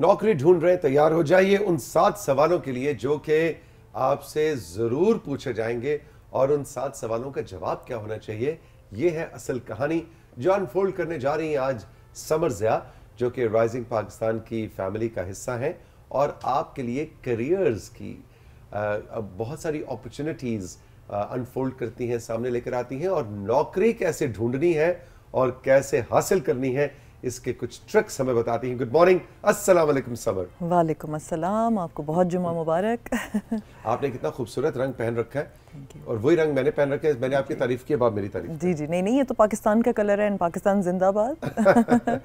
नौकरी ढूंढ रहे तैयार हो जाइए उन सात सवालों के लिए जो कि आपसे ज़रूर पूछे जाएंगे और उन सात सवालों का जवाब क्या होना चाहिए ये है असल कहानी जो अनफोल्ड करने जा रही है आज समर जया जो कि राइजिंग पाकिस्तान की फैमिली का हिस्सा है और आपके लिए करियर्स की बहुत सारी अपॉर्चुनिटीज़ अनफोल्ड करती हैं सामने लेकर आती हैं और नौकरी कैसे ढूंढनी है और कैसे हासिल करनी है इसके कुछ ट्रिक्स हमें बताती हैं गुड मॉर्निंग अस्सलाम वालेकुम समर वालेकुम अस्सलाम आपको बहुत जुमा मुबारक आपने कितना खूबसूरत रंग पहन रखा है और वही रंग मैंने पहन रखा है मैंने आपकी तारीफ की बाद मेरी तारीफ जी जी नहीं नहीं ये तो पाकिस्तान का कलर है पाकिस्तान जिंदाबाद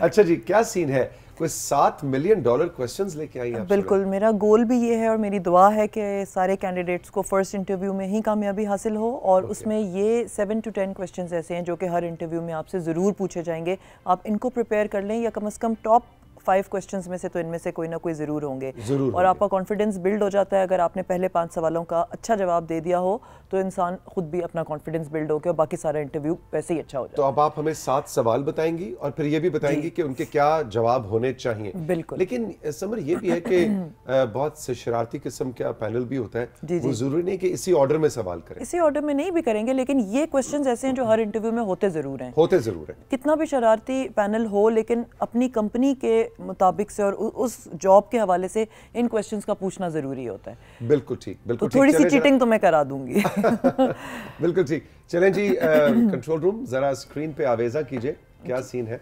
अच्छा जी क्या सीन है कोई सात मिलियन डॉलर क्वेश्चंस लेके आई बिल्कुल मेरा गोल भी ये है और मेरी दुआ है कि सारे कैंडिडेट्स को फर्स्ट इंटरव्यू में ही कामयाबी हासिल हो और okay. उसमें ये सेवन टू टेन क्वेश्चंस ऐसे हैं जो कि हर इंटरव्यू में आपसे ज़रूर पूछे जाएंगे आप इनको प्रिपेयर कर लें या कम अज़ कम टॉप फाइव क्वेश्चंस में से तो इनमें से कोई ना कोई ज़रूर होंगे जरूर और आपका कॉन्फिडेंस बिल्ड हो जाता है अगर आपने पहले पांच सवालों का अच्छा जवाब दे दिया हो तो इंसान खुद भी अपना कॉन्फिडेंस बिल्ड होकर और बाकी सारा इंटरव्यू वैसे ही अच्छा हो जाए तो अब आप हमें सात सवाल बताएंगी और फिर ये भी बताएंगी कि उनके क्या जवाब होने चाहिए बिल्कुल लेकिन समर ये भी है कि बहुत से शरारती किस्म का पैनल भी होता है जी जरूरी नहीं कि इसी ऑर्डर में सवाल करें इसी ऑर्डर में नहीं भी करेंगे लेकिन ये क्वेश्चन ऐसे हैं जो हर इंटरव्यू में होते जरूर है होते जरूर है कितना भी शरारती पैनल हो लेकिन अपनी कंपनी के मुताबिक से और उस जॉब के हवाले से इन क्वेश्चंस का पूछना ज़रूरी होता है बिल्कुल ठीक बिल्कुल तो थोड़ी सी चीटिंग तो मैं करा दूंगी बिल्कुल ठीक चलें जी कंट्रोल रूम ज़रा स्क्रीन पे आवेजा कीजिए क्या सीन है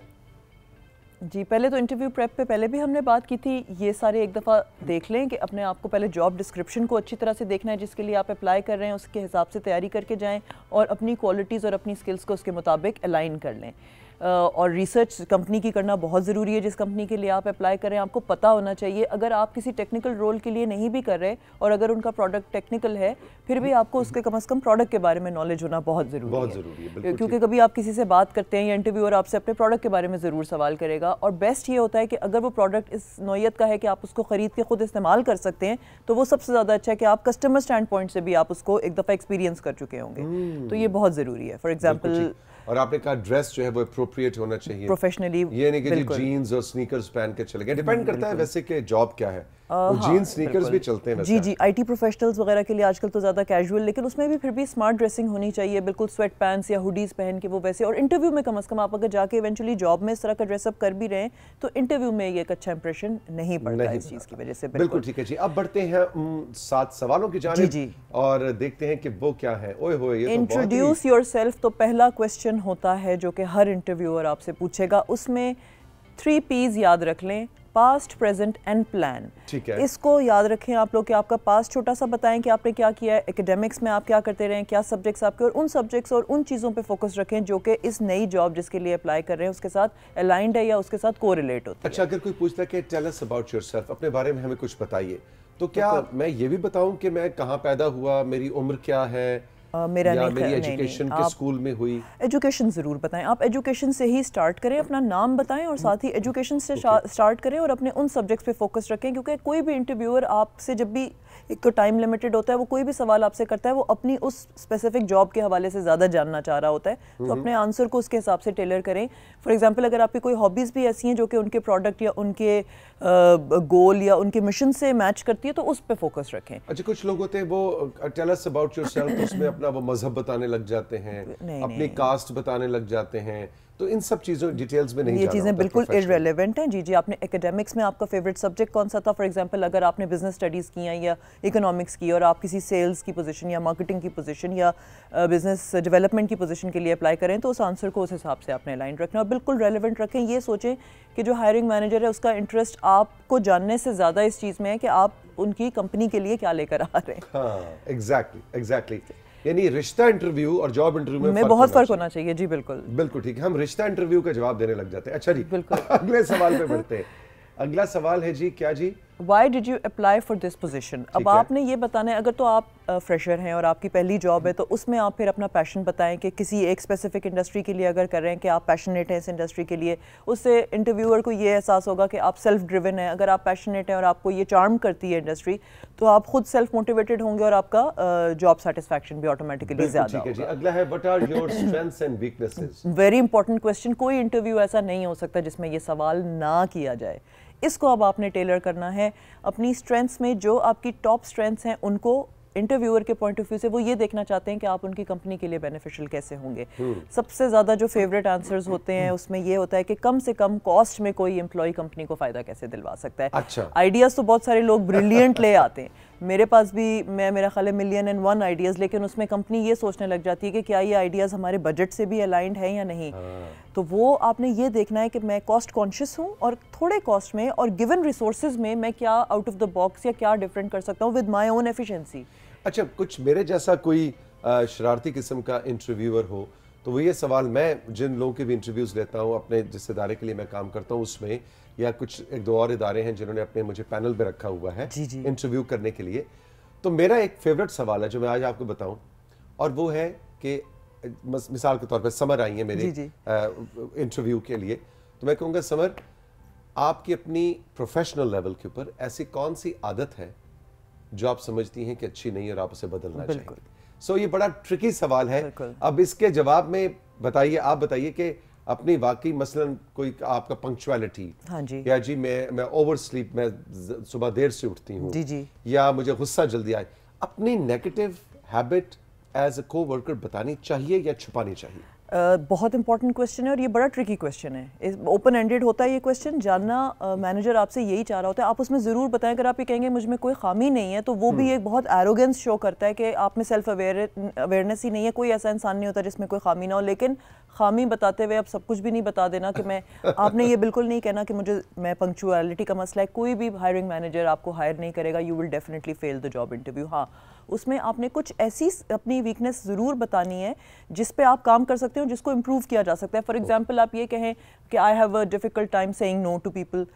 जी पहले तो इंटरव्यू प्रेप पे पहले भी हमने बात की थी ये सारे एक दफ़ा देख लें कि अपने आप को पहले जॉब डिस्क्रिप्शन को अच्छी तरह से देखना है जिसके लिए आप अप्लाई कर रहे हैं उसके हिसाब से तैयारी करके जाएं और अपनी क्वालिटीज़ और अपनी स्किल्स को उसके मुताबिक अलाइन कर लें और रिसर्च कंपनी की करना बहुत ज़रूरी है जिस कंपनी के लिए आप अप्लाई करें आपको पता होना चाहिए अगर आप किसी टेक्निकल रोल के लिए नहीं भी कर रहे और अगर उनका प्रोडक्ट टेक्निकल है फिर भी आपको उसके कम अज़ कम प्रोडक्ट के बारे में नॉलेज होना बहुत ज़रूरी बहुत ज़रूरी है क्योंकि कभी आप किसी से बात करते हैं या इंटरव्यू आपसे अपने प्रोडक्ट के बारे में ज़रूर सवाल करेगा और बेस्ट ये होता है कि अगर वो प्रोडक्ट इस नोयत का है कि आप उसको ख़रीद के ख़ुद इस्तेमाल कर सकते हैं तो वो सबसे ज़्यादा अच्छा है कि आप कस्टमर स्टैंड पॉइंट से भी आप उसको एक दफ़ा एक्सपीरियंस कर चुके होंगे हम्म। तो ये बहुत ज़रूरी है फॉर एग्ज़ाम्पल और आपने कहा ड्रेस जो है वो अप्रोप्रिएट होना चाहिए प्रोफेशनली ये नहीं कि जीन्स और स्नीकर्स पहन के चले गए डिपेंड करता है वैसे कि जॉब क्या है जीन स्नीकर्स हाँ, भी चलते हैं जी जी आईटी प्रोफेशनल्स वगैरह के लिए आजकल तो ज़्यादा कैजुअल लेकिन उसमें भी फिर भी स्मार्ट ड्रेसिंग होनी चाहिए बिल्कुल स्वेट पैंट्स या हुडीज़ पहन के वो वैसे और इंटरव्यू में कम कम आप अगर जाके इवेंचुअली जॉब में इस तरह का ड्रेसअप कर भी रहे हैं तो इंटरव्यू में एक अच्छा इंप्रेशन नहीं पड़ता इस चीज़ की वजह से बिल्कुल ठीक है जी अब बढ़ते हैं सात सवालों की जी और देखते हैं कि वो क्या है ओए होए इंट्रोड्यूस तो योर तो पहला क्वेश्चन होता है जो कि हर इंटरव्यूअर आपसे पूछेगा उसमें थ्री पीज़ याद रख लें पास्ट प्रेजेंट एंड प्लान ठीक है इसको याद रखें आप लोग कि आपका पास्ट छोटा सा बताएं कि आपने क्या किया है एकेडमिक्स में आप क्या करते रहे क्या सब्जेक्ट्स आपके और उन सब्जेक्ट्स और उन चीज़ों पे फोकस रखें जो कि इस नई जॉब जिसके लिए अप्लाई कर रहे हैं उसके साथ अलाइंड है या उसके साथ को रिलेट होता अच्छा है अच्छा अगर कोई पूछता है टेल अस अबाउट योरसेल्फ अपने बारे में हमें कुछ बताइए तो क्या मैं ये भी बताऊं कि मैं कहाँ पैदा हुआ मेरी उम्र क्या है मेरा या नहीं मेरी एजुकेशन के स्कूल में हुई एजुकेशन ज़रूर बताएं आप एजुकेशन से ही स्टार्ट करें अपना नाम बताएं और साथ ही एजुकेशन से स्टार्ट करें और अपने उन सब्जेक्ट्स पे फोकस रखें क्योंकि कोई भी इंटरव्यूअर आपसे जब भी एक तो टाइम लिमिटेड होता है वो कोई भी सवाल आपसे करता है वो अपनी उस स्पेसिफिक जॉब के हवाले से ज़्यादा जानना चाह रहा होता है तो अपने आंसर को उसके हिसाब से टेलर करें फॉर एग्जाम्पल अगर आपकी कोई हॉबीज़ भी ऐसी हैं जो कि उनके प्रोडक्ट या उनके गोल या उनके मिशन से मैच करती है तो उस पर फोकस रखें अच्छा कुछ लोग होते हैं वो टेल अबाउट योरसेल्फ उसमें अपना वो मजहब बताने लग जाते हैं अपनी कास्ट बताने लग जाते हैं तो इन सब चीज़ों डिटेल्स में नहीं ये चीज़ें बिल्कुल इरेलीवेंट हैं जी जी आपने एकेडमिक्स में आपका फेवरेट सब्जेक्ट कौन सा था फॉर एग्जांपल अगर आपने बिजनेस स्टडीज़ की हैं या इकोनॉमिक्स की और आप किसी सेल्स की पोजीशन या मार्केटिंग की पोजीशन या बिजनेस डेवलपमेंट की पोजीशन के लिए अप्लाई करें तो उस आंसर को उस हिसाब से आपने लाइन रखना और बिल्कुल रेलिवेंट रखें ये सोचें कि जो हायरिंग मैनेजर है उसका इंटरेस्ट आपको जानने से ज़्यादा इस चीज़ में है कि आप उनकी कंपनी के लिए क्या लेकर आ रहे हैं एग्जैक्टली हाँ, एग्जैक्टली यानी रिश्ता इंटरव्यू और जॉब इंटरव्यू में, में बहुत फर्क होना चाहिए जी बिल्कुल बिल्कुल ठीक है हम रिश्ता इंटरव्यू का जवाब देने लग जाते हैं अच्छा जी बिल्कुल अगले सवाल पे बढ़ते हैं अगला सवाल है जी क्या जी why did you apply for this position अब आपने ये बताना है अगर तो आप फ्रेशर हैं और आपकी पहली जॉब है तो उसमें आप फिर अपना पैशन बताएं कि किसी एक स्पेसिफिक इंडस्ट्री के लिए अगर कर रहे हैं कि आप पैशनेट हैं इस इंडस्ट्री के लिए उससे इंटरव्यूअर को ये एहसास होगा कि आप सेल्फ ड्रिवन हैं अगर आप पैशनेट हैं और आपको ये चार्म करती है इंडस्ट्री तो आप खुद सेल्फ मोटिवेटेड होंगे और आपका जॉब सेटिस्फेक्शन भी ऑटोमेटिकली ज़्यादा वेरी इंपॉर्टेंट क्वेश्चन कोई इंटरव्यू ऐसा नहीं हो सकता जिसमें यह सवाल ना किया जाए इसको अब आपने टेलर करना है अपनी स्ट्रेंथ्स में जो आपकी टॉप स्ट्रेंथ्स हैं उनको इंटरव्यूअर के पॉइंट ऑफ व्यू से वो ये देखना चाहते हैं कि आप उनकी कंपनी के लिए बेनिफिशियल कैसे होंगे हम्म। सबसे ज़्यादा जो फेवरेट आंसर्स होते हैं उसमें ये होता है कि कम से कम कॉस्ट में कोई एम्प्लॉय कंपनी को फ़ायदा कैसे दिलवा सकता है अच्छा आइडियाज़ तो बहुत सारे लोग ब्रिलियंट ले आते हैं मेरे पास भी मैं मेरा ख्याल है मिलियन एंड वन आइडियाज़ लेकिन उसमें कंपनी ये सोचने लग जाती है कि क्या ये आइडियाज़ हमारे बजट से भी अलाइंड है या नहीं हाँ। तो वो आपने ये देखना है कि मैं कॉस्ट कॉन्शियस हूँ और थोड़े कॉस्ट में और गिवन रिसोर्स में मैं क्या आउट ऑफ द बॉक्स या क्या डिफरेंट कर सकता हूँ विद माई ओन एफिशेंसी अच्छा कुछ मेरे जैसा कोई शरारती किस्म का इंटरव्यूअर हो तो वो ये सवाल मैं जिन लोगों के भी इंटरव्यूज़ लेता हूँ अपने जिस इदारे के लिए मैं काम करता हूँ उसमें या कुछ एक दो और इदारे हैं जिन्होंने अपने मुझे पैनल पर रखा हुआ है इंटरव्यू करने के लिए तो मेरा एक फेवरेट सवाल है जो मैं आज आपको बताऊं और वो है कि मिसाल के तौर पर समर आई है मेरे इंटरव्यू के लिए तो मैं कहूँगा समर आपकी अपनी प्रोफेशनल लेवल के ऊपर ऐसी कौन सी आदत है जो आप समझती हैं कि अच्छी नहीं और आप उसे बदलना चाहिए सो so, ये बड़ा ट्रिकी सवाल है अब इसके जवाब में बताइए आप बताइए कि अपनी वाकई मसलन कोई आपका पंक्चुअलिटी हाँ जी या जी मैं मैं ओवर स्लीप मैं सुबह देर से उठती हूँ जी जी या मुझे गुस्सा जल्दी आए अपनी नेगेटिव हैबिट एज अ को वर्कर बतानी चाहिए या छुपानी चाहिए बहुत इंपॉर्टेंट क्वेश्चन है और ये बड़ा ट्रिकी क्वेश्चन है ओपन एंडेड होता है ये क्वेश्चन जानना मैनेजर आपसे यही चाह रहा होता है आप उसमें ज़रूर बताएं अगर आप ये कहेंगे मुझ में कोई खामी नहीं है तो वो भी हम्म। एक बहुत एरोगेंस शो करता है कि आप में सेल्फ अवेयर अवेयरनेस ही नहीं है कोई ऐसा इंसान नहीं होता जिसमें कोई खामी ना हो लेकिन खामी बताते हुए आप सब कुछ भी नहीं बता देना कि मैं आपने ये बिल्कुल नहीं कहना कि मुझे मैं पंक्चुअलिटी का मसला है कोई भी हायरिंग मैनेजर आपको हायर नहीं करेगा you will definitely fail the job interview हाँ उसमें आपने कुछ ऐसी अपनी वीकनेस ज़रूर बतानी है जिस पे आप काम कर सकते हो जिसको इम्प्रूव किया जा सकता है फॉर एग्जाम्पल आप ये कहें कि I have a difficult time saying no to people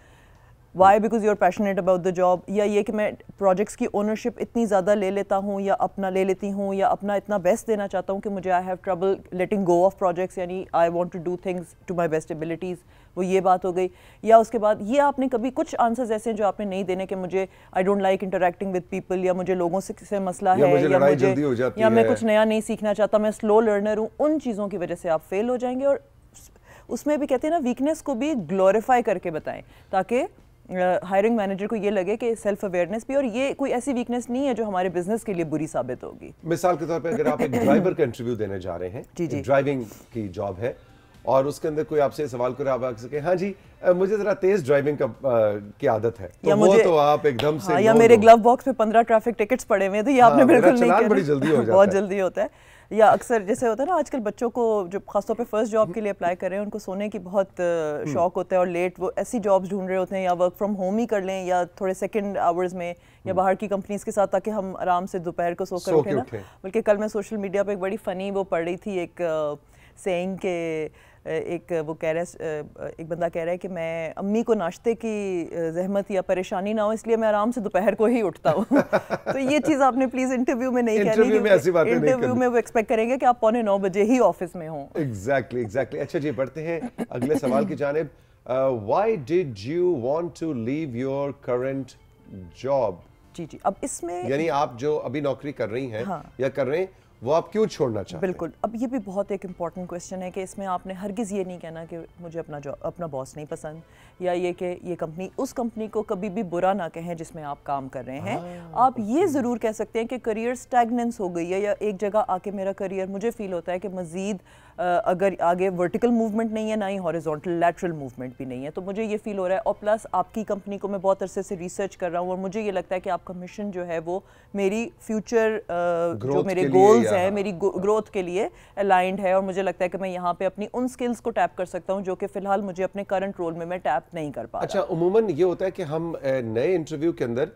why because you are passionate about the job या ये कि मैं प्रोजेक्ट्स की ओनरशिप इतनी ज़्यादा ले लेता हूँ या अपना ले लेती हूँ या अपना इतना बेस्ट देना चाहता हूँ कि मुझे I have trouble letting go of projects यानी I want to do things to my best abilities वो ये बात हो गई या उसके बाद ये आपने कभी कुछ आंसर्स ऐसे हैं जो आपने नहीं देने के मुझे I don't like interacting with people या मुझे लोगों से, से मसला या है मुझे या मुझे हो जाती या मैं कुछ नया नहीं सीखना चाहता मैं स्लो लर्नर हूँ उन चीज़ों की वजह से आप फेल हो जाएंगे और उसमें भी कहते हैं ना वीकनेस को भी ग्लोरीफाई करके बताएं ताकि हायरिंग मैनेजर को ये लगे कि सेल्फ अवेयरनेस भी और ये कोई ऐसी वीकनेस नहीं है जो हमारे बिजनेस के लिए बुरी साबित होगी मिसाल के तौर पर अगर आप एक ड्राइवर का इंटरव्यू देने जा रहे हैं जी जी ड्राइविंग की जॉब है और उसके अंदर कोई आपसे सवाल करे आप सके हाँ जी मुझे जरा तेज ड्राइविंग का की आदत है तो वो तो आप एकदम से हाँ, या मेरे ग्लव बॉक्स में पंद्रह ट्रैफिक टिकट्स पड़े हुए हैं तो ये हाँ, आपने बिल्कुल नहीं किया बड़ी जल्दी हो जाता बहुत जल्दी होता है या अक्सर जैसे होता है ना आजकल बच्चों को जो खासतौर पे फर्स्ट जॉब के लिए अप्लाई कर रहे हैं उनको सोने की बहुत हम्म। शौक होता है और लेट वो ऐसी जॉब्स ढूंढ रहे होते हैं या वर्क फ्रॉम होम ही कर लें या थोड़े सेकंड आवर्स में या हम्म। बाहर की कंपनीज के साथ ताकि हम आराम से दोपहर को सो कर उठे ना बल्कि कल मैं सोशल मीडिया पर एक बड़ी फ़नी वो पढ़ रही थी एक सेइंग के एक वो कह रहा है एक बंदा कह रहा है कि मैं अम्मी को नाश्ते की जहमत या परेशानी ना हो इसलिए मैं आराम से दोपहर को ही उठता हूँ तो ये चीज़ आपने प्लीज़ इंटरव्यू में नहीं इंटरव्यू में ऐसी बातें इंटरव्यू में वो एक्सपेक्ट करेंगे कि आप पौने नौ बजे ही ऑफिस में हों एग्जैक्टली एग्जैक्टली अच्छा जी बढ़ते हैं अगले सवाल की जानब why did you want to leave your current job जी जी अब इसमें यानी आप जो अभी नौकरी कर रही हैं हाँ. या कर रहे हैं वो आप क्यों छोड़ना चाहते बिल्कुल अब ये भी बहुत एक इम्पॉर्टेंट क्वेश्चन है कि इसमें आपने हरगिज़ ये नहीं कहना कि मुझे अपना जॉब अपना बॉस नहीं पसंद या ये कि ये कंपनी उस कंपनी को कभी भी बुरा ना कहें जिसमें आप काम कर रहे हैं हाँ। आप ये ज़रूर कह सकते हैं कि करियर स्टैगनेंस हो गई है या एक जगह आके मेरा करियर मुझे फ़ील होता है कि मज़ीद अगर आगे वर्टिकल मूवमेंट नहीं है ना ही हॉरिजॉन्टल लैटरल मूवमेंट भी नहीं है तो मुझे ये फील हो रहा है और प्लस आपकी कंपनी को मैं बहुत अरसे से रिसर्च कर रहा हूँ और मुझे ये लगता है कि आपका मिशन जो है वो मेरी फ्यूचर जो मेरे गोल्स हैं मेरी ग्रोथ के लिए अलाइंड है और मुझे लगता है कि मैं यहाँ पे अपनी उन स्किल्स को टैप कर सकता हूँ जो कि फिलहाल मुझे अपने करंट रोल में मैं टैप नहीं कर पा अच्छा उमूमन ये होता है कि हम नए इंटरव्यू के अंदर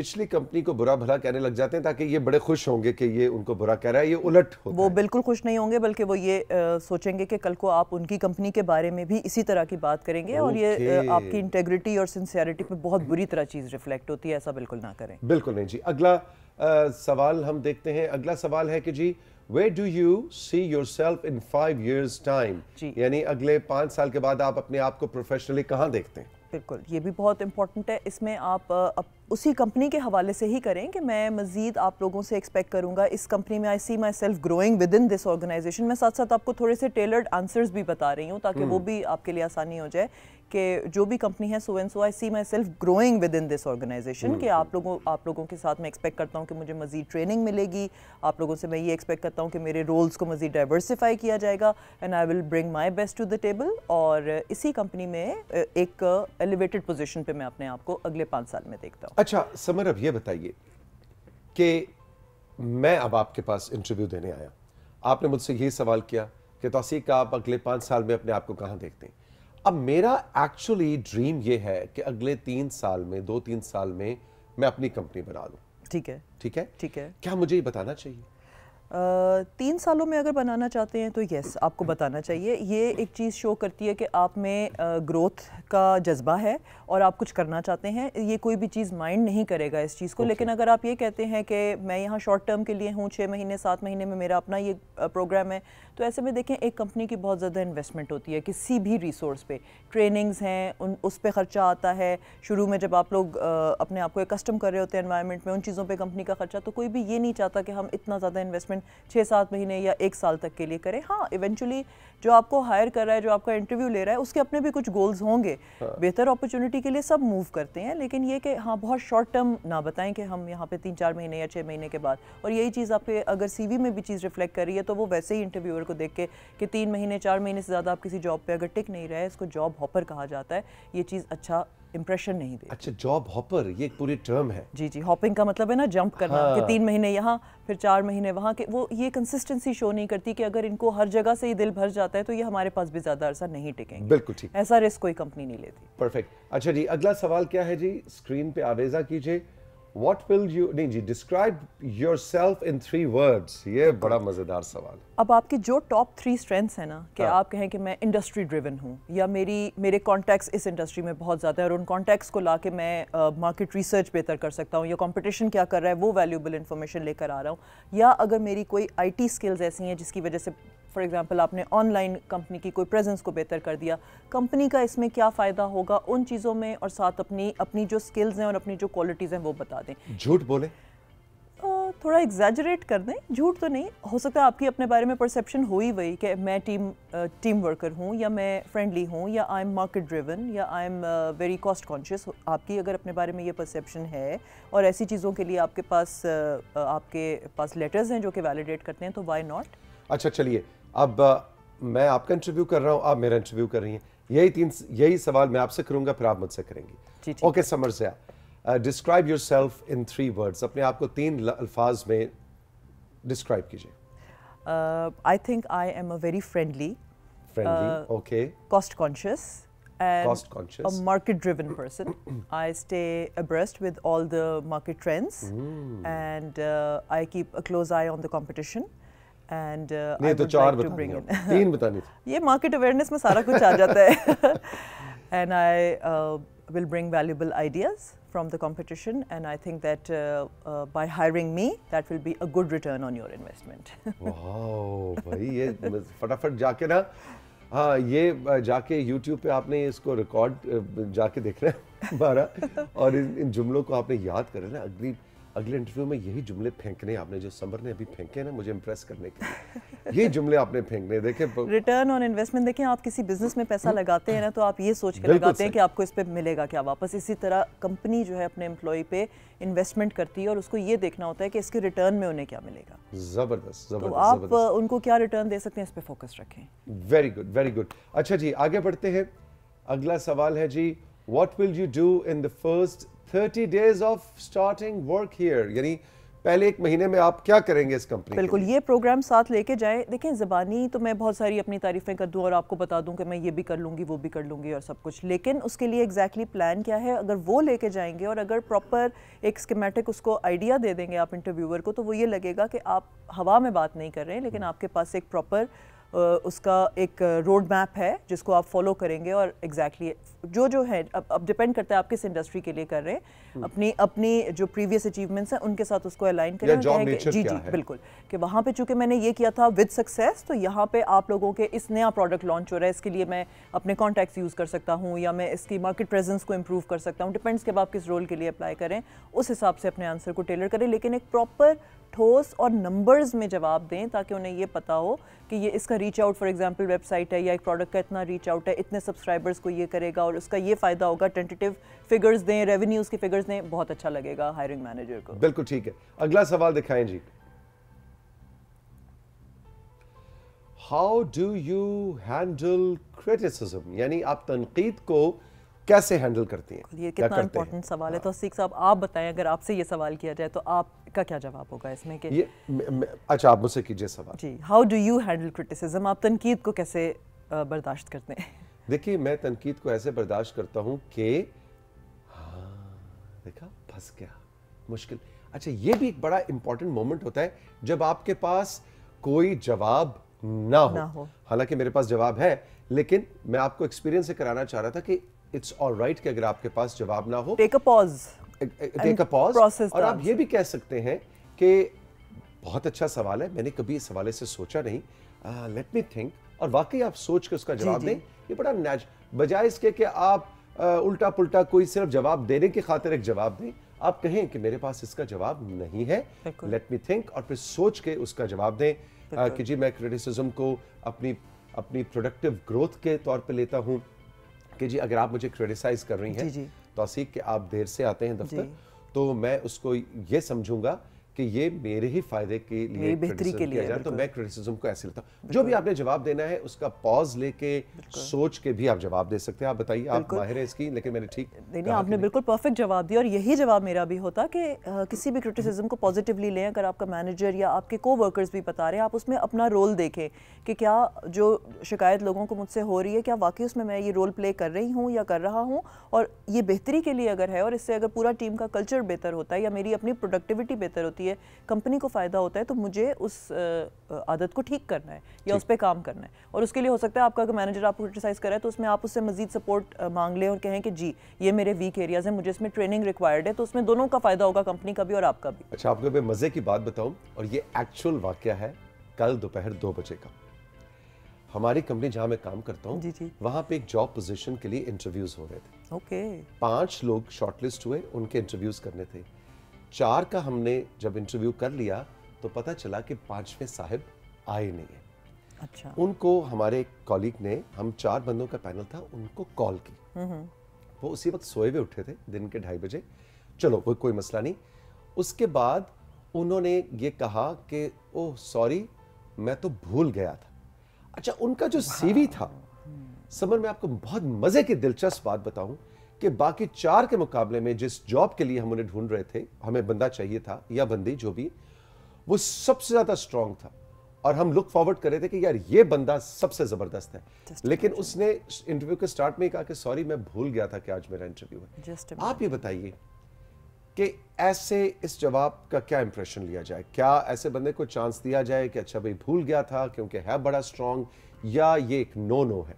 पिछली कंपनी को बुरा भला कहने लग जाते हैं ताकि ये बड़े खुश होंगे कि ये उनको बुरा कह रहा है ये उलट होता वो है। बिल्कुल खुश नहीं होंगे बल्कि वो ये आ, सोचेंगे कि कल को आप उनकी कंपनी के बारे में भी इसी तरह की बात करेंगे और ये आ, आपकी इंटेग्रिटी और सिंसियरिटी पे बहुत बुरी तरह चीज़ रिफ्लेक्ट होती है ऐसा बिल्कुल ना करें बिल्कुल नहीं जी अगला आ, सवाल हम देखते हैं अगला सवाल है कि जी where do you see yourself in five years time यानी अगले पाँच साल के बाद आप अपने आप को प्रोफेशनली कहाँ देखते हैं बिल्कुल ये भी बहुत इंपॉर्टेंट है इसमें आप उसी कंपनी के हवाले से ही करें कि मैं मज़ीद आप लोगों से एक्सपेक्ट करूँगा इस कंपनी में I see myself growing within this organization मैं साथ साथ आपको थोड़े से टेलर्ड आंसर्स भी बता रही हूँ ताकि वो हम्म। भी आपके लिए आसानी हो जाए कि जो भी कंपनी है so and so I see myself growing within this organisation कि आप लोगों आप लोगों के साथ मैं एक्सपेक्ट करता हूँ कि मुझे मज़ीद ट्रेनिंग मिलेगी आप लोगों से मैं ये एक्सपेक्ट करता हूँ कि मेरे रोल्स को मज़ीद डाइवर्सिफाई किया जाएगा and I will bring my best to the table और इसी कंपनी में एक एलिवेटेड पोजिशन पर मैं अपने आप को अगले पाँच साल में देखता हूँ अच्छा समर अब ये बताइए कि मैं अब आपके पास इंटरव्यू देने आया आपने मुझसे यही सवाल किया कि तोसीक आप अगले पाँच साल में अपने आप को कहाँ देखते हैं अब मेरा एक्चुअली ड्रीम ये है कि अगले तीन साल में दो तीन साल में मैं अपनी कंपनी बना लूँ ठीक है ठीक है ठीक है क्या मुझे ये बताना चाहिए तीन सालों में अगर बनाना चाहते हैं तो येस आपको बताना चाहिए ये एक चीज़ शो करती है कि आप में ग्रोथ का जज्बा है और आप कुछ करना चाहते हैं ये कोई भी चीज़ माइंड नहीं करेगा इस चीज़ को okay. लेकिन अगर आप ये कहते हैं कि मैं यहाँ शॉर्ट टर्म के लिए हूँ छः महीने सात महीने में मेरा अपना ये प्रोग्राम है तो ऐसे में देखें एक कंपनी की बहुत ज़्यादा इन्वेस्टमेंट होती है किसी भी रिसोर्स पे ट्रेनिंग्स हैं उन उस पर ख़र्चा आता है शुरू में जब आप लोग अपने आप को कस्टम कर रहे होते हैं इन्वायरमेंट में उन चीज़ों पर कंपनी का ख़र्चा तो कोई भी ये नहीं चाहता कि हम इतना ज़्यादा इन्वेस्टमेंट छः सात महीने या एक साल तक के लिए करें हाँ इवेंचुअली जो आपको हायर कर रहा है जो आपका इंटरव्यू ले रहा है उसके अपने भी कुछ गोल्स होंगे हाँ। बेहतर अपॉर्चुनिटी के लिए सब मूव करते हैं लेकिन ये कि हाँ बहुत शॉर्ट टर्म ना बताएं कि हम यहाँ पे तीन चार महीने या छः महीने के बाद और यही चीज़ आपके अगर सी में भी चीज़ रिफ्लेक्ट कर रही है तो वो वैसे ही इंटरव्यूअर को देख के कि तीन महीने चार महीने से ज़्यादा आप किसी जॉब पर अगर टिक नहीं रहे इसको जॉब हॉपर कहा जाता है ये चीज़ अच्छा इम्प्रेशन नहीं दे अच्छा जॉब हॉपर ये एक पूरी टर्म है जी जी हॉपिंग का मतलब है ना जंप करना हाँ। कि तीन महीने यहाँ फिर चार महीने वहाँ के वो ये कंसिस्टेंसी शो नहीं करती कि अगर इनको हर जगह से ही दिल भर जाता है तो ये हमारे पास भी ज़्यादा अरसा नहीं टिकेंगे बिल्कुल ठीक ऐसा रिस्क कोई कंपनी नहीं लेती परफेक्ट अच्छा जी अगला सवाल क्या है जी स्क्रीन पे आवेजा कीजिए What will you नहीं जी describe yourself in three words ये बड़ा मज़ेदार सवाल अब आपके जो टॉप थ्री स्ट्रेंथ्स हैं ना कि हाँ. आप कहें कि मैं इंडस्ट्री ड्रिवन हूँ या मेरी मेरे contacts इस इंडस्ट्री में बहुत ज़्यादा है और उन कॉन्टैक्ट्स को ला के मैं uh, रिसर्च बेहतर कर सकता हूँ या competition क्या कर रहा है वो वैल्यूबल इन्फॉर्मेशन लेकर आ रहा हूँ या अगर मेरी कोई टी स्किल्स ऐसी हैं जिसकी वजह से फॉर एग्ज़ाम्पल आपने ऑनलाइन कंपनी की कोई प्रेजेंस को बेहतर कर दिया कंपनी का इसमें क्या फ़ायदा होगा उन चीज़ों में और साथ अपनी अपनी जो स्किल्स हैं और अपनी जो क्वालिटीज़ हैं वो बता करवा दें झूठ बोले थोड़ा एग्जैजरेट कर दें झूठ तो नहीं हो सकता आपकी अपने बारे में परसेप्शन हो ही वही कि मैं टीम टीम वर्कर हूँ या मैं फ्रेंडली हूँ या आई एम मार्केट ड्रिवन या I am very cost conscious आपकी अगर अपने बारे में ये परसेप्शन है और ऐसी चीज़ों के लिए आपके पास uh, आपके पास लेटर्स हैं जो कि वैलिडेट करते हैं तो वाई नॉट अच्छा चलिए अब uh, मैं आपका इंटरव्यू कर रहा हूँ आप मेरा इंटरव्यू कर रही हैं यही तीन यही सवाल मैं आपसे करूँगा फिर आप मुझसे करेंगी ओके समर से describe yourself in three words अपने आप को तीन अल्फाज में डिस्क्राइब कीजिए I think I am a very friendly okay cost conscious cost conscious market driven person I stay abreast with all the market trends and I keep a close eye on the competition and नहीं तो चार बता bring तीन बतानी थी ये market awareness में सारा कुछ आ जाता है and I will bring valuable ideas from the competition and I think that uh, uh, by hiring me that will be a good return on your investment. wow, भाई ये फटाफट जाके ना हाँ ये जाके YouTube पे आपने इसको रिकॉर्ड जाके देखना है बारह और इन, इन जुमलों को आपने याद करना है अगली अगले इंटरव्यू में यही जुमले फेंकने आपने जो समर ने अभी फेंके ना मुझे इम्प्रेस करने के लिए ये जुमले आपने फेंकने देखे रिटर्न ऑन इन्वेस्टमेंट देखें आप किसी बिजनेस में पैसा लगाते हैं ना तो आप ये सोच के लगाते हैं कि आपको इस पर मिलेगा क्या वापस इसी तरह कंपनी जो है अपने एम्प्लॉय पे इन्वेस्टमेंट करती है और उसको ये देखना होता है कि इसके रिटर्न में उन्हें क्या मिलेगा जबरदस्त जबरदस्त तो आप जबर्दस। उनको क्या रिटर्न दे सकते हैं इस पर फोकस रखें वेरी गुड वेरी गुड अच्छा जी आगे बढ़ते हैं अगला सवाल है जी what will you do in the first thirty days of starting work here यानी पहले एक महीने में आप क्या करेंगे इस कंपनी बिल्कुल ये प्रोग्राम साथ लेके जाए देखें ज़बानी तो मैं बहुत सारी अपनी तारीफ़ें कर दूं और आपको बता दूं कि मैं ये भी कर लूँगी वो भी कर लूँगी और सब कुछ लेकिन उसके लिए एग्जैक्टली exactly प्लान क्या है अगर वो लेके जाएंगे और अगर प्रॉपर एक स्कीमेटिक उसको आइडिया दे देंगे आप इंटरव्यूअर को तो वो ये लगेगा कि आप हवा में बात नहीं कर रहे हैं लेकिन आपके पास एक प्रॉपर उसका एक रोड मैप है जिसको आप फॉलो करेंगे और एग्जैक्टली exactly जो जो है अब अब डिपेंड करता है आप किस इंडस्ट्री के लिए कर रहे हैं hmm. अपनी अपनी जो प्रीवियस अचीवमेंट्स हैं उनके साथ उसको अलाइन करें जी जी बिल्कुल कि वहाँ पे चूंकि मैंने ये किया था विद सक्सेस तो यहाँ पे आप लोगों के इस नया प्रोडक्ट लॉन्च हो रहा है इसके लिए मैं अपने कॉन्टैक्ट्स यूज़ कर सकता हूँ या मैं इसकी मार्केट प्रेजेंस को इम्प्रूव कर सकता हूँ डिपेंड्स कि आप किस रोल के लिए अप्लाई करें उस हिसाब से अपने आंसर को टेलर करें लेकिन एक प्रॉपर ठोस और नंबर्स में जवाब दें ताकि उन्हें ये पता हो कि ये इसका reach out for example website है या एक प्रोडक्ट का इतना रीच आउट है इतने सब्सक्राइबर्स को ये करेगा और उसका ये फ़ायदा होगा टेंटेटिव फिगर्स दें रेवेन्यूज़ की फिगर्स दें बहुत अच्छा लगेगा हायरिंग मैनेजर को बिल्कुल ठीक है अगला सवाल दिखाएं जी how do you handle criticism यानी आप तनकीद को कैसे हैंडल करती हैं ये कितना इम्पोर्टेंट सवाल है तो हाँ। सीख साहब आप बताएं अगर आपसे ये सवाल किया जाए तो आपका क्या जवाब होगा इसमें कि ये अच्छा आप मुझसे कीजिए सवाल जी how do you handle criticism आप तनकीद को कैसे बर्दाश्त करते हैं देखिए मैं तनकीद को ऐसे बर्दाश्त करता हूँ कि हाँ देखा फंस गया मुश्किल अच्छा ये भी एक बड़ा इंपॉर्टेंट मोमेंट होता है जब आपके पास कोई जवाब ना हो, हो। हालांकि मेरे पास जवाब है लेकिन मैं आपको एक्सपीरियंस से कराना चाह रहा था कि इट्स ऑल राइट कि अगर आपके पास जवाब ना हो take a pause take a pause और आप ये भी कह सकते हैं कि बहुत अच्छा सवाल है मैंने कभी इस हवाले से सोचा नहीं लेट मी थिंक और वाकई आप सोच के उसका जवाब दें ये बड़ा नैच बजाय इसके कि आप आ, उल्टा पुल्टा कोई सिर्फ जवाब देने की खातिर एक जवाब दें आप कहें कि मेरे पास इसका जवाब नहीं है लेट मी थिंक और फिर सोच के उसका जवाब दें आ, कि जी मैं क्रिटिसिज्म को अपनी अपनी प्रोडक्टिव ग्रोथ के तौर पे लेता हूँ कि जी अगर आप मुझे क्रिटिसाइज कर रही हैं तोसीक कि आप देर से आते हैं दफ्तर तो मैं उसको ये समझूंगा कि ये मेरे ही फायदे के लिए बेहतरी के लिए तो मैं क्रिटिसिज्म को ऐसे लेता हूँ जो भी आपने जवाब देना है उसका पॉज लेके सोच के भी आप जवाब दे सकते हैं आप बताइए आप माहिर हैं इसकी लेकिन मैंने ठीक नहीं आपने बिल्कुल परफेक्ट जवाब दिया और यही जवाब मेरा भी होता कि किसी भी क्रिटिसिज्म को पॉजिटिवली लें अगर आपका मैनेजर या आपके को वर्कर्स भी बता रहे हैं आप उसमें अपना रोल देखें कि क्या जो शिकायत लोगों को मुझसे हो रही है क्या वाकई उसमें मैं ये रोल प्ले कर रही हूँ या कर रहा हूँ और ये बेहतरी के लिए अगर है और इससे अगर पूरा टीम का कल्चर बेहतर होता है या मेरी अपनी प्रोडक्टिविटी बेहतर होती है है कंपनी को फ़ायदा होता है तो मुझे उस आदत को ठीक करना है या उस पर काम करना है और उसके लिए हो सकता है आपका अगर मैनेजर आपको क्रिटिसाइज़ कर है तो उसमें आप उससे मजीद सपोर्ट मांग लें और कहें कि जी ये मेरे वीक एरियाज़ हैं मुझे इसमें ट्रेनिंग रिक्वायर्ड है तो उसमें दोनों का फ़ायदा होगा कंपनी का भी और आपका भी अच्छा आपको मैं मज़े की बात बताऊँ और ये एक्चुअल वाक्य है कल दोपहर दो बजे का हमारी कंपनी जहां मैं काम करता हूं, जी जी। वहां पे एक जॉब पोजीशन के लिए इंटरव्यूज हो रहे थे ओके okay. पांच लोग शॉर्टलिस्ट हुए उनके इंटरव्यूज करने थे चार का हमने जब इंटरव्यू कर लिया तो पता चला कि पांचवें साहब आए नहीं है अच्छा उनको हमारे कॉलीग ने हम चार बंदों का पैनल था उनको कॉल की हम्म, हम्म। वो उसी वक्त सोए हुए उठे थे दिन के ढाई बजे चलो वो कोई मसला नहीं उसके बाद उन्होंने ये कहा कि ओह सॉरी मैं तो भूल गया था अच्छा उनका जो सीवी था समर मैं आपको बहुत मज़े की दिलचस्प बात बताऊं कि बाकी चार के मुकाबले में जिस जॉब के लिए हम उन्हें ढूंढ रहे थे हमें बंदा चाहिए था या बंदी जो भी वो सबसे ज्यादा स्ट्रांग था और हम लुक फॉरवर्ड कर रहे थे कि यार ये बंदा सबसे जबरदस्त है लेकिन उसने इंटरव्यू के स्टार्ट में कहा कि सॉरी मैं भूल गया था कि आज मेरा इंटरव्यू है आप ये बताइए कि ऐसे इस जवाब का क्या इंप्रेशन लिया जाए क्या ऐसे बंदे को चांस दिया जाए कि अच्छा भाई भूल गया था क्योंकि है बड़ा स्ट्रांग या ये एक नो नो है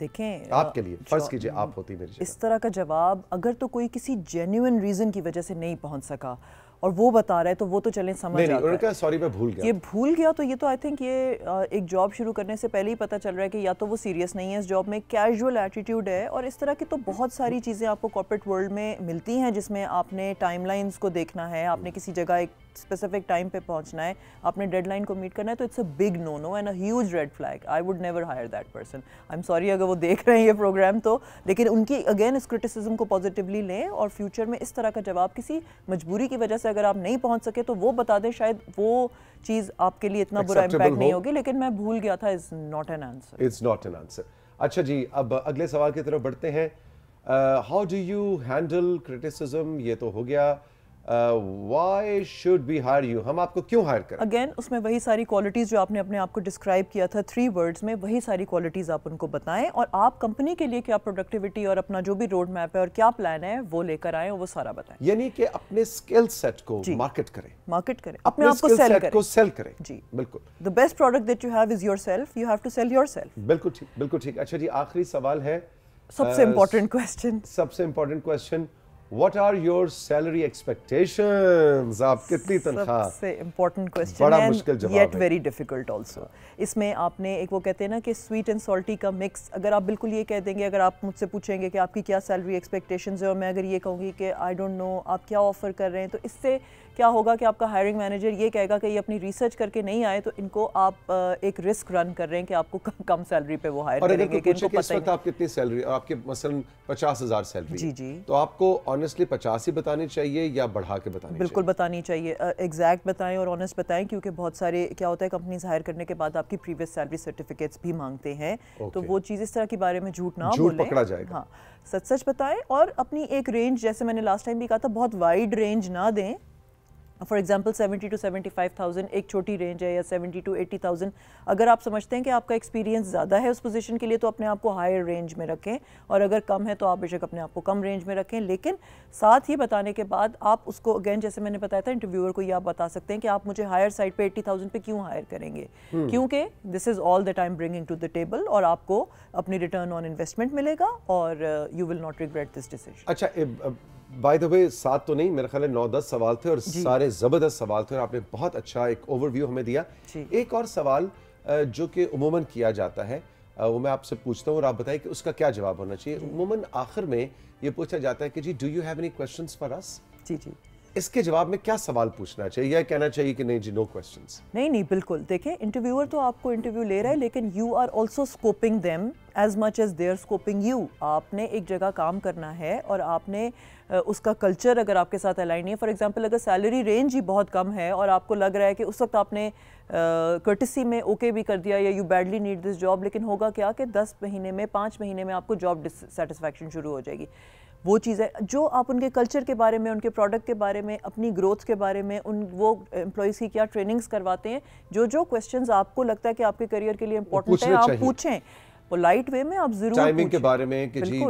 देखें आपके लिए फ़र्ज़ कीजिए आप होती मेरी इस तरह का जवाब अगर तो कोई किसी जेन्यून रीज़न की वजह से नहीं पहुंच सका और वो बता रहा है तो वो तो चले समझ नहीं, नहीं, नहीं सॉरी मैं भूल गया ये भूल गया तो ये तो आई थिंक ये एक जॉब शुरू करने से पहले ही पता चल रहा है कि या तो वो सीरियस नहीं है इस जॉब में कैजुअल एटीट्यूड है और इस तरह की तो बहुत सारी चीज़ें आपको कॉर्पोरेट वर्ल्ड में मिलती हैं जिसमें आपने टाइमलाइंस को देखना है आपने हम्म। किसी जगह एक स्पेसिफिक टाइम पे पहुंचना है आपने डेडलाइन को मीट करना है तो it's a big no no and a huge red flag I would never hire that person I am sorry अगर वो देख रहे हैं ये प्रोग्राम तो लेकिन उनकी अगेन इस क्रिटिसिज्म को पॉजिटिवली लें और फ्यूचर में इस तरह का जवाब किसी मजबूरी की वजह से अगर आप नहीं पहुँच सके तो वो बता दें शायद वो चीज़ आपके लिए इतना बुरा इम्पैक्ट नहीं होगी लेकिन मैं भूल गया था is not an answer is not an answer अच्छा जी अब अगले सवाल की तरफ बढ़ते हैं how do you handle criticism ये तो हो गया why should we hire you हम आपको क्यों हायर करें अगेन उसमें वही सारी क्वालिटीज़ जो आपने अपने आप को डिस्क्राइब किया था थ्री वर्ड्स में वही सारी क्वालिटीज़ आप उनको बताएं और आप कंपनी के लिए क्या प्रोडक्टिविटी और अपना जो भी रोड मैप है और क्या प्लान है वो लेकर आए वो सारा बताएं यानी कि अपने स्किल सेट को मार्केट करें मार्केट करें अपने, आप को सेल करें को सेल करें जी बिल्कुल the best product that you have is yourself you have to sell yourself बिल्कुल ठीक बिल्कुल ठीक अच्छा जी आखिरी सवाल है सबसे इंपॉर्टेंट क्वेश्चन सबसे important question what are your salary expectation आप कितनी सबसे इम्पोर्टेंट क्वेश्चन बड़ा मुश्किल जवाब येट वेरी डिफिकल्ट आल्सो इसमें आपने एक वो कहते हैं ना कि स्वीट एंड सॉल्टी का मिक्स अगर आप बिल्कुल ये कह देंगे अगर आप मुझसे पूछेंगे कि आपकी क्या सैलरी एक्सपेक्टेशंस है और मैं अगर ये कहूँगी कि आई डोंट नो आप क्या ऑफर कर रहे हैं तो इससे क्या होगा कि आपका हायरिंग मैनेजर ये कहेगा कि ये अपनी रिसर्च करके नहीं आए तो इनको आप एक रिस्क रन कर रहे हैं कि आपको कम कम सैलरी पे वो हायर करेंगे कि आप कितनी सैलरी आपके मसलन पचास हज़ार सैलरी जी जी तो आपको ऑनेस्टली पचास ही बतानी चाहिए या बढ़ा के बतानी बिल्कुल बतानी चाहिए एग्जैक्ट बताएं और ऑनेस्ट बताएं क्योंकि बहुत सारे क्या होता है कंपनीज हायर करने के बाद आपकी प्रीवियस सैलरी सर्टिफिकेट्स भी मांगते हैं तो वो चीज़ इस तरह के बारे में झूठ ना झूठ पकड़ा जाएगा हाँ सच सच बताएं और अपनी एक रेंज जैसे मैंने लास्ट टाइम भी कहा था बहुत वाइड रेंज ना दें for example seventy two seventy five thousand एक छोटी रेंज है या सेवेंटी टू एटी थाउजेंड अगर आप समझते हैं कि आपका एक्सपीरियंस ज़्यादा है उस पोजीशन के लिए तो अपने आप को हायर रेंज में रखें और अगर कम है तो आप बेशक अपने आप को कम रेंज में रखें लेकिन साथ ही बताने के बाद आप उसको अगेन जैसे मैंने बताया था इंटरव्यूअर को ये आप बता सकते हैं कि आप मुझे हायर साइड पर एट्टी थाउजेंड पर क्यों हायर करेंगे hmm. क्योंकि this is all the time bringing to the table और आपको अपनी रिटर्न ऑन इन्वेस्टमेंट मिलेगा और you will not regret this decision अच्छा बाय द वे सात तो नहीं मेरा ख्याल है नौ दस सवाल थे और सारे ज़बरदस्त सवाल थे और आपने बहुत अच्छा एक ओवरव्यू हमें दिया एक और सवाल जो कि उमूमन किया जाता है वो मैं आपसे पूछता हूँ और आप बताइए कि उसका क्या जवाब होना चाहिए उमूमन आखिर में ये पूछा जाता है कि जी do you have any questions for us जी जी इसके जवाब में क्या सवाल पूछना चाहिए या कहना चाहिए कि नहीं जी नो क्वेश्चंस नहीं नहीं बिल्कुल देखें इंटरव्यूअर तो आपको इंटरव्यू ले रहा है लेकिन you are also scoping them as much as they're scoping you आपने एक जगह काम करना है और आपने उसका कल्चर अगर आपके साथ अलाइन है फॉर एग्जाम्पल अगर सैलरी रेंज ही बहुत कम है और आपको लग रहा है कि उस वक्त आपने कर्टिसी में ओके okay भी कर दिया या you badly need this job लेकिन होगा क्या कि दस महीने में पाँच महीने में आपको जॉब डिससेटिस्फैक्शन शुरू हो जाएगी वो चीज़ है जो आप उनके कल्चर के बारे में उनके प्रोडक्ट के बारे में अपनी ग्रोथ के बारे में उन वो एम्प्लॉयज़ की क्या ट्रेनिंग्स करवाते हैं जो जो क्वेश्चन आपको लगता है कि आपके करियर के लिए इंपॉर्टेंट है आप पूछें पोलाइट वे में आप जरूर टाइमिंग के बारे में कि जी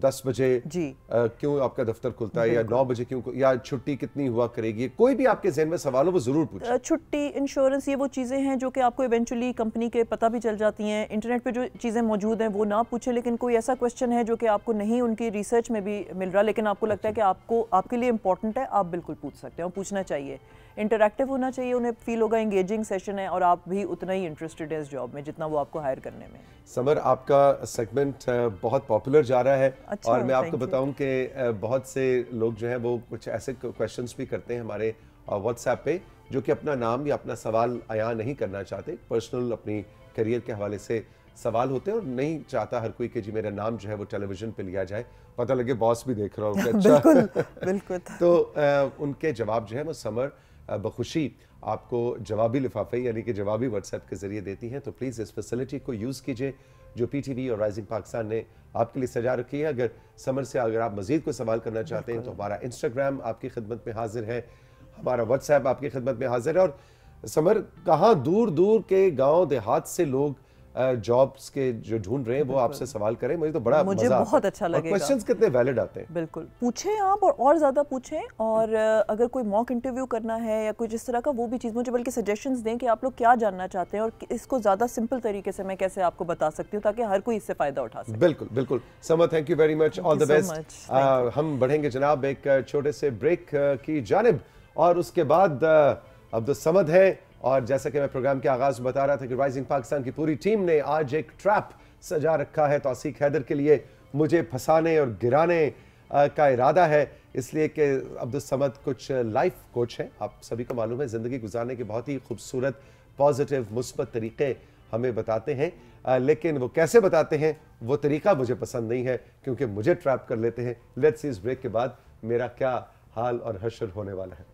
दस बजे जी आ, क्यों आपका दफ्तर खुलता है या नौ बजे क्यों या छुट्टी कितनी हुआ करेगी कोई भी आपके जहन में सवाल हो वो जरूर पूछें छुट्टी इंश्योरेंस ये वो चीज़ें हैं जो कि आपको इवेंचुअली कंपनी के पता भी चल जाती हैं इंटरनेट पे जो चीज़ें मौजूद हैं वो ना पूछें लेकिन कोई ऐसा क्वेश्चन है जो कि आपको नहीं उनकी रिसर्च में भी मिल रहा लेकिन आपको लगता है कि आपको आपके लिए इंपॉर्टेंट है आप बिल्कुल पूछ सकते हैं पूछना चाहिए इंटरेक्टिव होना चाहिए उन्हें फील होगा इंगेजिंग सेशन है और आप भी उतना ही इंटरेस्टेड है इस जॉब में जितना वो आपको हायर करने में समर आपका सेगमेंट बहुत पॉपुलर जा रहा है अच्छा, और मैं आपको बताऊं कि बहुत से लोग जो है वो कुछ ऐसे क्वेश्चंस भी करते हैं हमारे व्हाट्सएप पे जो कि अपना नाम या अपना सवाल आया नहीं करना चाहते पर्सनल अपनी करियर के हवाले से सवाल होते हैं और नहीं चाहता हर कोई कि जी मेरा नाम जो है वो टेलीविजन पे लिया जाए पता लगे बॉस भी देख रहा हूँ अच्छा बिल्कुल बिल्कुल तो आ, उनके जवाब जो है वो समर बखुशी आपको जवाबी लिफाफे यानी कि जवाबी व्हाट्सएप के ज़रिए देती हैं तो प्लीज़ इस फैसिलिटी को यूज़ कीजिए जो पीटीवी और राइजिंग पाकिस्तान ने आपके लिए सजा रखी है अगर समर से अगर आप मजीद कोई सवाल करना चाहते हैं तो हमारा इंस्टाग्राम आपकी खिदमत में हाजिर है हमारा व्हाट्सएप आपकी खिदमत में हाजिर है और समर कहाँ दूर दूर के गाँव देहात से लोग जॉब्स के जो ढूंढ रहे हैं वो आपसे सवाल करें मुझे तो बड़ा मुझे मजा बहुत अच्छा लगेगा क्वेश्चंस कितने वैलिड आते हैं बिल्कुल पूछें आप और और ज़्यादा पूछें और अगर कोई मॉक इंटरव्यू करना है या कुछ इस तरह का वो भी चीज़ मुझे बल्कि सजेशंस दें कि आप लोग क्या जानना चाहते हैं और इसको ज़्यादा सिंपल तरीके से मैं कैसे आपको बता सकती हूँ ताकि हर कोई इससे फ़ायदा उठा सके बिल्कुल बिल्कुल Samar thank you very much all the best हम बढ़ेंगे जनाब एक छोटे से ब्रेक uh, की जानब और उसके बाद uh, अब्दुल तो समद हैं और जैसा कि मैं प्रोग्राम के आगाज में बता रहा था कि राइजिंग पाकिस्तान की पूरी टीम ने आज एक ट्रैप सजा रखा है तोसीक हैदर के लिए मुझे फंसाने और गिराने का इरादा है इसलिए कि अब्दुलसमद कुछ लाइफ कोच हैं आप सभी को मालूम है ज़िंदगी गुजारने के बहुत ही खूबसूरत पॉजिटिव मुस्बत तरीके हमें बताते हैं आ, लेकिन वो कैसे बताते हैं वो तरीका मुझे पसंद नहीं है क्योंकि मुझे ट्रैप कर लेते हैं लेट्स इस ब्रेक के बाद मेरा क्या हाल और हशर होने वाला है